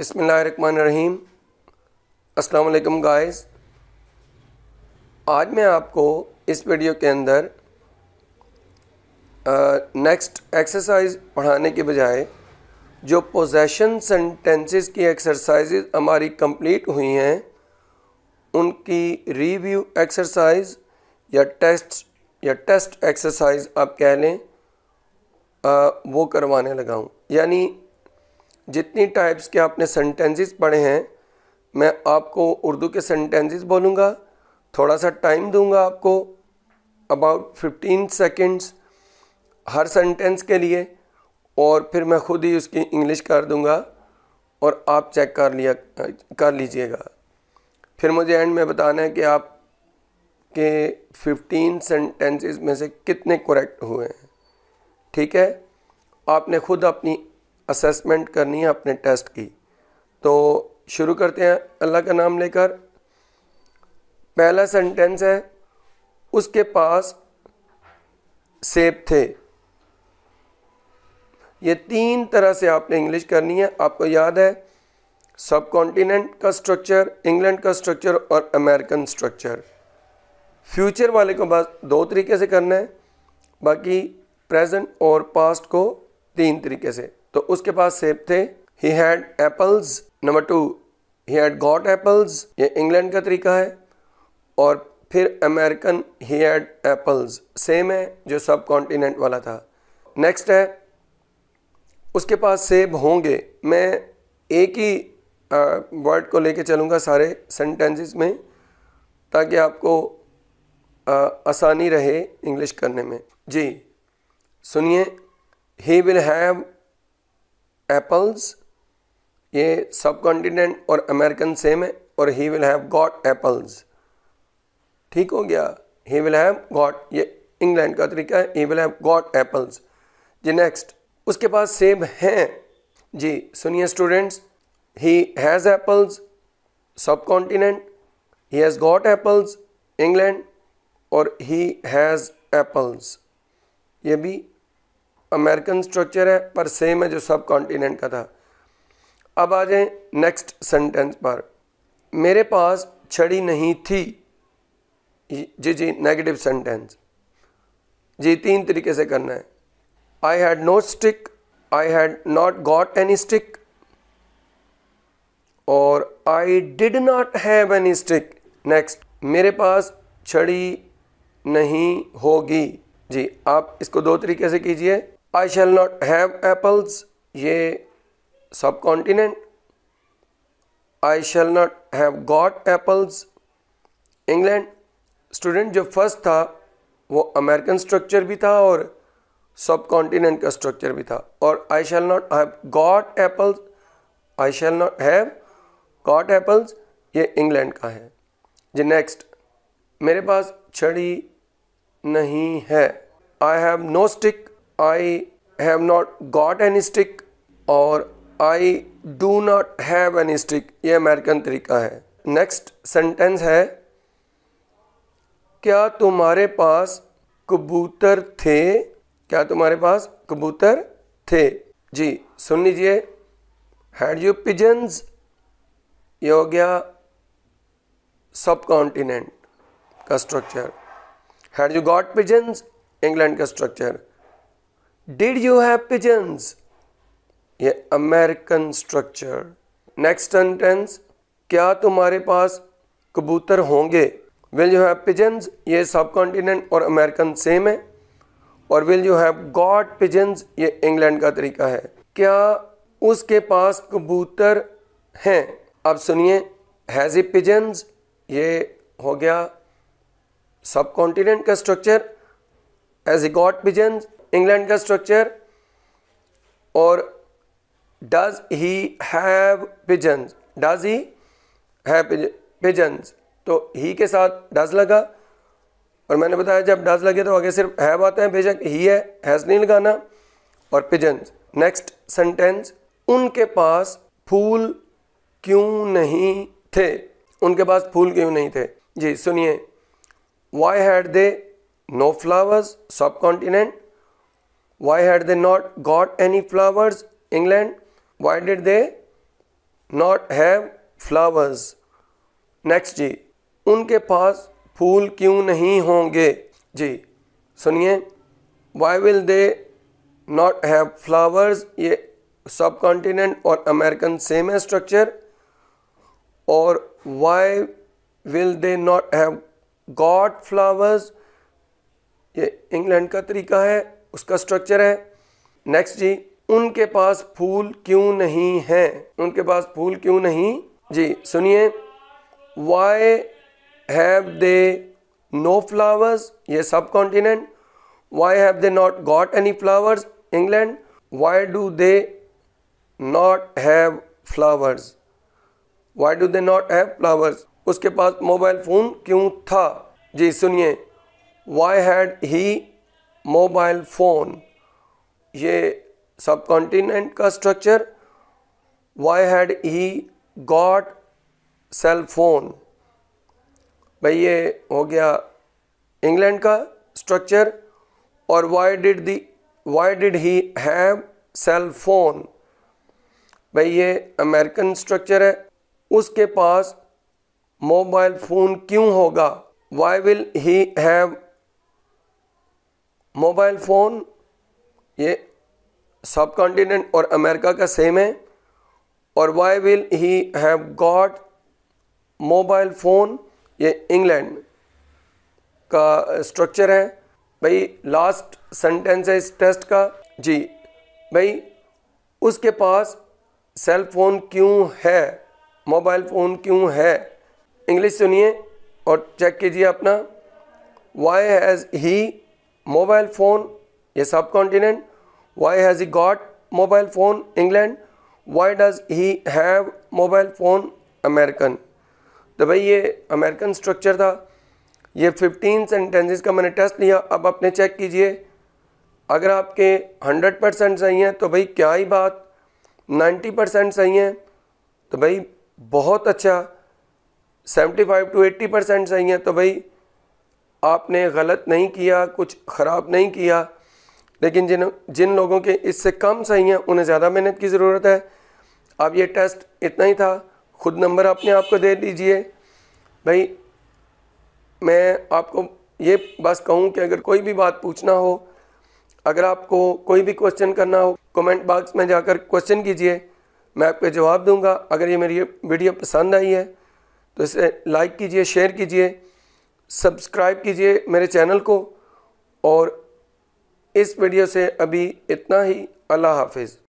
बिसमीम अस्सलाम गाइस आज मैं आपको इस वीडियो के अंदर नेक्स्ट एक्सरसाइज पढ़ाने के बजाय जो पोजेशन सेंटेंसेस की एक्सरसाइज हमारी कंप्लीट हुई हैं उनकी रिव्यू एक्सरसाइज या टेस्ट या टेस्ट एक्सरसाइज आप कह लें आ, वो करवाने लगा हूँ यानी जितनी टाइप्स के आपने सेंटेंसेस पढ़े हैं मैं आपको उर्दू के सेंटेंसेस बोलूँगा थोड़ा सा टाइम दूंगा आपको अबाउट फिफ्टीन सेकेंड्स हर सेंटेंस के लिए और फिर मैं खुद ही उसकी इंग्लिश कर दूंगा और आप चेक कर लिया कर लीजिएगा फिर मुझे एंड में बताना है कि आप के फिफ्टीन सेंटेंसेस में से कितने करेक्ट हुए हैं ठीक है आपने खुद अपनी असेसमेंट करनी है अपने टेस्ट की तो शुरू करते हैं अल्लाह का नाम लेकर पहला सेंटेंस है उसके पास सेब थे ये तीन तरह से आपने इंग्लिश करनी है आपको याद है सब कॉन्टीनेंट का स्ट्रक्चर इंग्लैंड का स्ट्रक्चर और अमेरिकन स्ट्रक्चर फ्यूचर वाले को बस दो तरीके से करना है बाकी प्रेजेंट और पास्ट को तीन तरीके से तो उसके पास सेब थे he had apples number two he had got apples ये इंग्लैंड का तरीका है और फिर American he had apples same है जो सब कॉन्टिनेंट वाला था नेक्स्ट है उसके पास सेब होंगे मैं एक ही वर्ड को लेके चलूँगा सारे सेंटेंसेस में ताकि आपको आ, आसानी रहे इंग्लिश करने में जी सुनिए ही विल हैव एप्पल्स ये सब कॉन्टिनेंट और अमेरिकन सेम है और he will have got apples ठीक हो गया ही विल हैव गॉट ये इंग्लैंड का तरीका है he will have got apples जी नेक्स्ट उसके पास सेब हैं जी सुनिए students he has apples subcontinent he has got apples England और ही हैज़ एप्पल्स ये भी अमेरिकन स्ट्रक्चर है पर सेम है जो सब कॉन्टिनेंट का था अब आ जाएं नेक्स्ट सेंटेंस पर मेरे पास छड़ी नहीं थी जी जी नेगेटिव सेंटेंस जी तीन तरीके से करना है I had no stick I had not got any stick और I did not have any stick next मेरे पास छड़ी नहीं होगी जी आप इसको दो तरीके से कीजिए I shall not have apples ये subcontinent I shall not have got apples England student जो फर्स्ट था वो अमेरिकन स्ट्रक्चर भी था और सब कॉन्टिनेंट का स्ट्रक्चर भी था और I shall not have got apples I shall not have got apples ये इंग्लैंड का है जी नेक्स्ट मेरे पास छड़ी नहीं है I have no stick I have not got an stick और I do not have any stick ये अमेरिकन तरीका है नेक्स्ट सेंटेंस है क्या तुम्हारे पास कबूतर थे क्या तुम्हारे पास कबूतर थे जी सुन लीजिए हैड यू पिजन्स ये हो गया सब कॉन्टिनेंट का structure had you got pigeons England का structure did you have pigeons ये अमेरिकन स्ट्रक्चर नेक्स्ट सेंटेंस क्या तुम्हारे पास कबूतर होंगे विल यू हैव पिजन्स ये सब कॉन्टिनेंट और अमेरिकन सेम है और will you have got pigeons ये इंग्लैंड का तरीका है क्या उसके पास कबूतर हैं अब सुनिए हैज़ ए पिजन्स ये हो गया सब कॉन्टिनेंट का structure has he got pigeons England का स्ट्रक्चर और does he have pigeons does he have pigeons तो ही के साथ डज लगा और मैंने बताया जब डज लगे तो आगे सिर्फ हैव आते हैं बेशक ही है हैज़ नहीं लगाना और पिजन्स नेक्स्ट सेंटेंस उनके पास फूल क्यों नहीं थे उनके पास फूल क्यों नहीं थे जी सुनिए why had they no flowers subcontinent why had they not got any flowers england why did they not have flowers next जी उनके पास फूल क्यों नहीं होंगे जी सुनिए why will they not have flowers ये सब कॉन्टिनेंट और अमेरिकन सेम है स्ट्रक्चर और why will they not have got flowers ये इंग्लैंड का तरीका है उसका स्ट्रक्चर है नेक्स्ट जी उनके पास फूल क्यों नहीं है उनके पास फूल क्यों नहीं जी सुनिए why have they no flowers ये subcontinent why have they not got any flowers England why do they not have flowers why do they not have flowers उसके पास मोबाइल फ़ोन क्यों था जी सुनिए why had he mobile phone ये subcontinent का structure why had he got cell phone भाई ये हो गया इंग्लैंड का स्ट्रक्चर और why did the why did he have cell phone भाई ये अमेरिकन स्ट्रक्चर है उसके पास मोबाइल फ़ोन क्यों होगा why will he have mobile phone ये सब कॉन्टीनेंट और अमेरिका का सेम है और why will he have got mobile phone ये इंग्लैंड का स्ट्रक्चर है भाई लास्ट सेंटेंस है इस टेस्ट का जी भाई उसके पास सेल फ़ोन क्यों है मोबाइल फ़ोन क्यों है इंग्लिश सुनिए और चेक कीजिए अपना why has he mobile phone a subcontinent why has he got mobile phone england why does he have mobile phone american तो भाई ये अमेरिकन स्ट्रक्चर था ये फिफ्टीन सेंटेंसेस का मैंने टेस्ट लिया अब अपने चेक कीजिए अगर आपके हंड्रेड परसेंट सही हैं तो भाई क्या ही बात नाइन्टी परसेंट सही हैं तो भाई बहुत अच्छा seventy five to eighty percent सही हैं तो भाई आपने गलत नहीं किया कुछ ख़राब नहीं किया लेकिन जिन जिन लोगों के इससे कम सही हैं उन्हें ज़्यादा मेहनत की ज़रूरत है अब ये टेस्ट इतना ही था खुद नंबर अपने आप को दे दीजिए भाई मैं आपको ये बस कहूँ कि अगर कोई भी बात पूछना हो अगर आपको कोई भी क्वेश्चन करना हो कमेंट बॉक्स में जाकर क्वेश्चन कीजिए मैं आपके जवाब दूंगा अगर ये मेरी वीडियो पसंद आई है तो इसे लाइक कीजिए शेयर कीजिए सब्सक्राइब कीजिए मेरे चैनल को और इस वीडियो से अभी इतना ही अल्लाह हाफिज़